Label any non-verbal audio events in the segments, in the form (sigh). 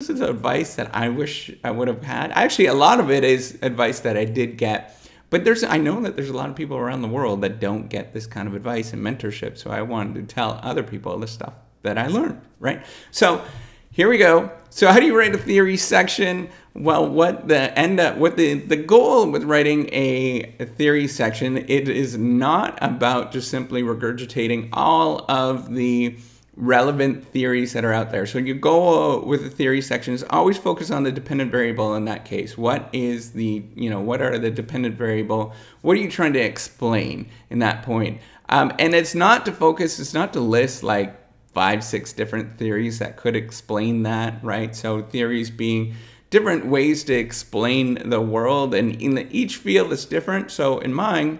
This is advice that I wish I would have had. Actually, a lot of it is advice that I did get. But there's I know that there's a lot of people around the world that don't get this kind of advice and mentorship. So I wanted to tell other people the stuff that I learned, right? So here we go. So how do you write a theory section? Well, what the end up what the, the goal with writing a, a theory section, it is not about just simply regurgitating all of the relevant theories that are out there. So your goal uh, with the theory section is always focus on the dependent variable in that case. What is the, you know, what are the dependent variable? What are you trying to explain in that point? Um, and it's not to focus, it's not to list like five, six different theories that could explain that, right? So theories being different ways to explain the world and in the, each field is different. So in mine,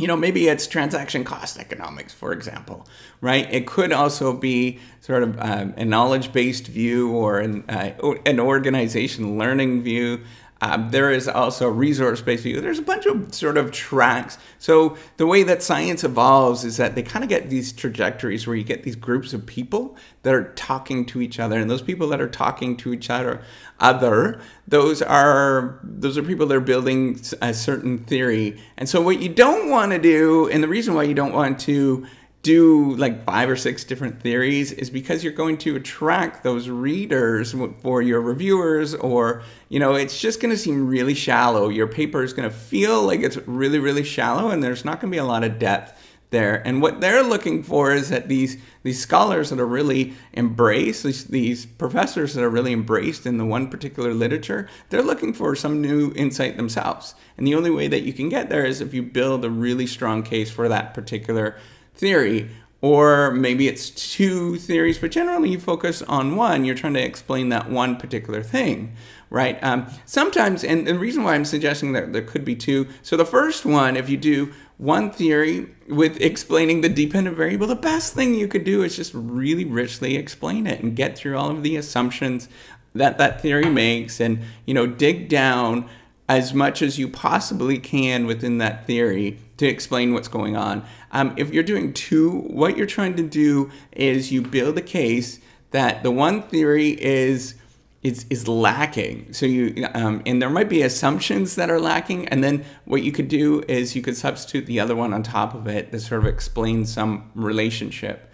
you know, maybe it's transaction cost economics, for example, right? It could also be sort of um, a knowledge-based view or an, uh, an organization learning view um, there is also resource-based view. There's a bunch of sort of tracks. So the way that science evolves is that they kind of get these trajectories where you get these groups of people that are talking to each other, and those people that are talking to each other, other, those are those are people that are building a certain theory. And so what you don't want to do, and the reason why you don't want to do like five or six different theories is because you're going to attract those readers for your reviewers or you know it's just going to seem really shallow your paper is going to feel like it's really really shallow and there's not going to be a lot of depth there and what they're looking for is that these these scholars that are really embraced these, these professors that are really embraced in the one particular literature they're looking for some new insight themselves and the only way that you can get there is if you build a really strong case for that particular theory. Or maybe it's two theories, but generally you focus on one. You're trying to explain that one particular thing, right? Um, sometimes, and the reason why I'm suggesting that there could be two. So the first one, if you do one theory with explaining the dependent variable, the best thing you could do is just really richly explain it and get through all of the assumptions that that theory makes and you know dig down as much as you possibly can within that theory to explain what's going on. Um, if you're doing two, what you're trying to do is you build a case that the one theory is is is lacking. So you um, and there might be assumptions that are lacking, and then what you could do is you could substitute the other one on top of it that sort of explains some relationship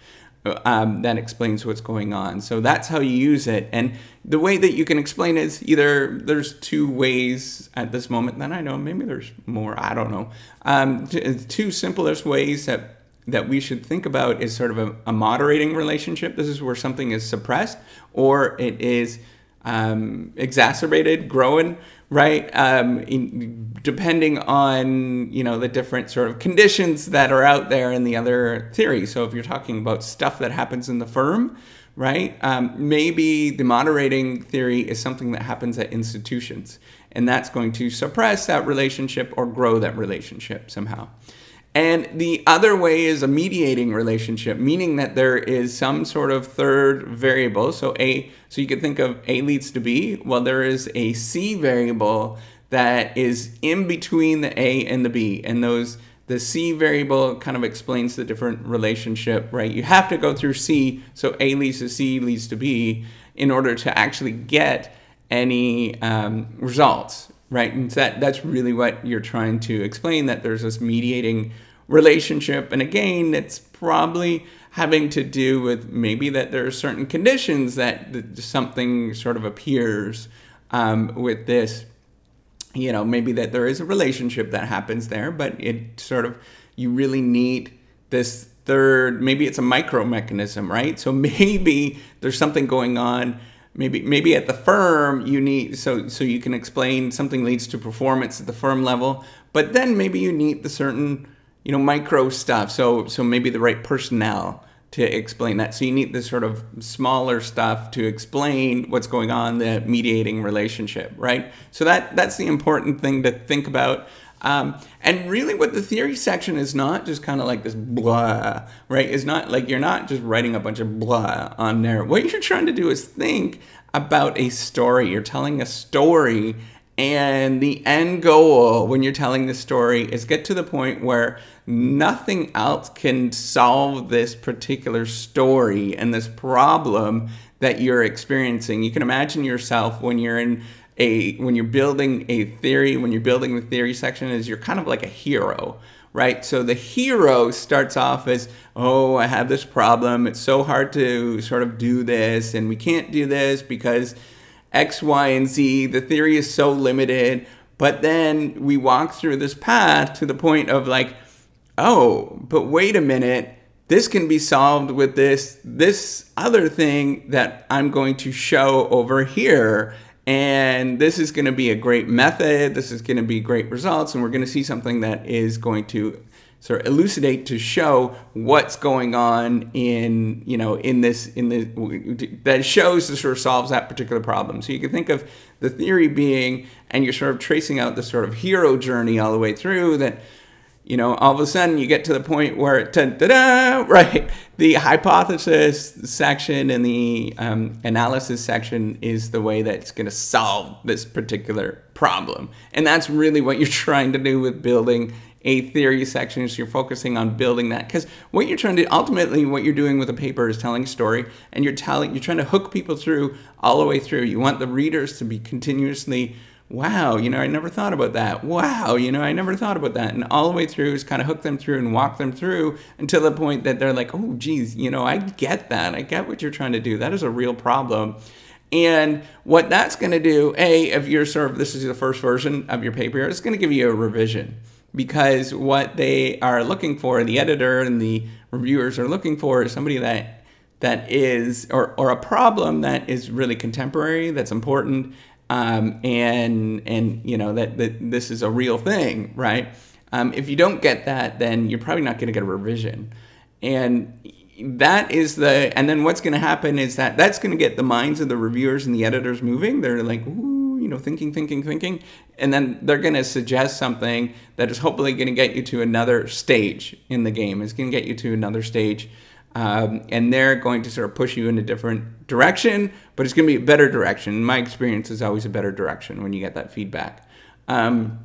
um, that explains what's going on. So that's how you use it. And the way that you can explain is either there's two ways at this moment that I know, maybe there's more, I don't know. Um, two simplest ways that that we should think about is sort of a, a moderating relationship. This is where something is suppressed or it is um, exacerbated, growing, right? Um, in, depending on you know the different sort of conditions that are out there in the other theory. So if you're talking about stuff that happens in the firm, right? Um, maybe the moderating theory is something that happens at institutions, and that's going to suppress that relationship or grow that relationship somehow. And the other way is a mediating relationship, meaning that there is some sort of third variable. So A, so you could think of A leads to B. Well, there is a C variable that is in between the A and the B. And those the C variable kind of explains the different relationship, right? You have to go through C, so A leads to C leads to B in order to actually get any um, results, right? And that that's really what you're trying to explain that there's this mediating relationship. And again, it's probably having to do with maybe that there are certain conditions that something sort of appears um, with this. You know, maybe that there is a relationship that happens there, but it sort of you really need this third. Maybe it's a micro mechanism, right? So (laughs) maybe there's something going on maybe maybe at the firm you need so so you can explain something leads to performance at the firm level but then maybe you need the certain you know micro stuff so so maybe the right personnel to explain that so you need the sort of smaller stuff to explain what's going on the mediating relationship right so that that's the important thing to think about um, and really, what the theory section is not just kind of like this blah, right? It's not like you're not just writing a bunch of blah on there. What you're trying to do is think about a story. You're telling a story, and the end goal when you're telling the story is get to the point where nothing else can solve this particular story and this problem that you're experiencing. You can imagine yourself when you're in a when you're building a theory, when you're building the theory section, is you're kind of like a hero, right? So the hero starts off as, oh, I have this problem. It's so hard to sort of do this, and we can't do this because X, Y, and Z. The theory is so limited. But then we walk through this path to the point of like, oh, but wait a minute, this can be solved with this this other thing that I'm going to show over here and this is going to be a great method. This is going to be great results, and we're going to see something that is going to sort of elucidate to show what's going on in you know in this in the that shows to sort of solves that particular problem. So you can think of the theory being, and you're sort of tracing out the sort of hero journey all the way through that you know, all of a sudden you get to the point where, ta-da, (laughs) right, the hypothesis section and the um, analysis section is the way that's going to solve this particular problem. And that's really what you're (laughs) trying to do with building a theory section is you're focusing on building that because what you're trying to ultimately what you're doing with a paper is telling a story and you're telling you're trying to hook people through all the way through you want the readers to be continuously wow, you know, I never thought about that. Wow, you know, I never thought about that. And all the way through is kind of hook them through and walk them through until the point that they're like, oh, geez, you know, I get that. I get what you're trying to do. That is a real problem. And what that's going to do, A, if you're sort of, this is the first version of your paper, it's going to give you a revision because what they are looking for, the editor and the reviewers are looking for is somebody that that is or, or a problem that is really contemporary that's important um, and and you know that, that this is a real thing, right? Um, if you don't get that, then you're probably not going to get a revision, and that is the and then what's going to happen is that that's going to get the minds of the reviewers and the editors moving. They're like, ooh, you know, thinking, thinking, thinking, and then they're going to suggest something that is hopefully going to get you to another stage in the game. It's going to get you to another stage um, and they're going to sort of push you in a different direction, but it's going to be a better direction. my experience is always a better direction when you get that feedback. Um,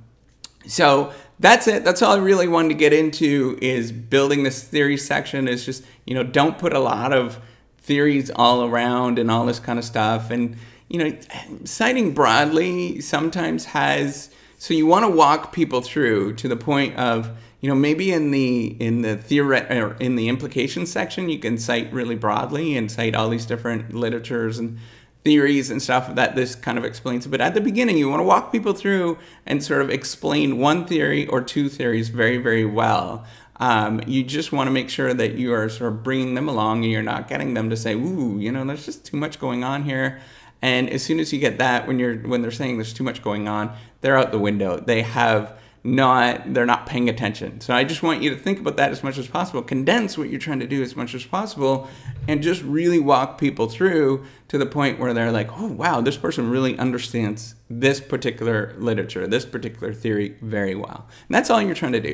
so that's it. That's all I really wanted to get into is building this theory section. Is just you know don't put a lot of theories all around and all this kind of stuff. And you know, citing broadly sometimes has so you want to walk people through to the point of you know maybe in the in the theoret- or in the implications section you can cite really broadly and cite all these different literatures and theories and stuff that this kind of explains. But at the beginning, you want to walk people through and sort of explain one theory or two theories very, very well. Um, you just want to make sure that you are sort of bringing them along and you're not getting them to say, ooh, you know, there's just too much going on here. And as soon as you get that, when you're when they're saying there's too much going on, they're out the window. They have not they're not paying attention. So I just want you to think about that as much as possible. Condense what you're trying to do as much as possible and just really walk people through to the point where they're like, "Oh, wow, this person really understands this particular literature, this particular theory very well." And that's all you're trying to do.